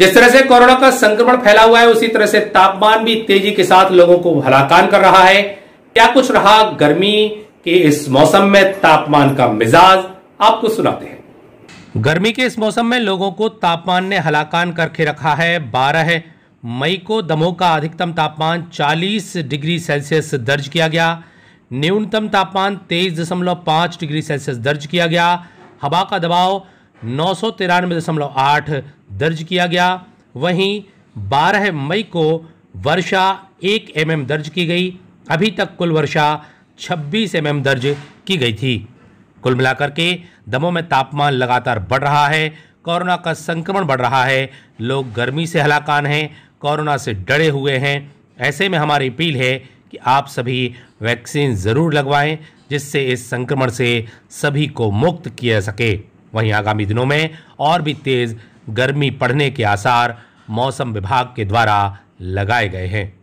जिस तरह से कोरोना का संक्रमण फैला हुआ है उसी तरह से तापमान भी तेजी के साथ लोगों को हलाकान कर रहा है क्या कुछ रहा गर्मी के इस मौसम में तापमान का मिजाज आपको सुनाते हैं गर्मी के इस मौसम में लोगों को तापमान ने हलाकान करके रखा है बारह मई को दमोह का अधिकतम तापमान 40 डिग्री सेल्सियस दर्ज किया गया न्यूनतम तापमान तेईस दशमलव पांच डिग्री सेल्सियस दर्ज किया गया हवा का दबाव नौ सौ तिरानवे दशमलव आठ दर्ज किया गया वहीं 12 मई को वर्षा 1 एमएम दर्ज की गई अभी तक कुल वर्षा 26 एमएम दर्ज की गई थी कुल मिलाकर के दमों में तापमान लगातार बढ़ रहा है कोरोना का संक्रमण बढ़ रहा है लोग गर्मी से हलाकान हैं कोरोना से डरे हुए हैं ऐसे में हमारी अपील है कि आप सभी वैक्सीन ज़रूर लगवाएं जिससे इस संक्रमण से सभी को मुक्त किया सके वहीं आगामी दिनों में और भी तेज़ गर्मी पड़ने के आसार मौसम विभाग के द्वारा लगाए गए हैं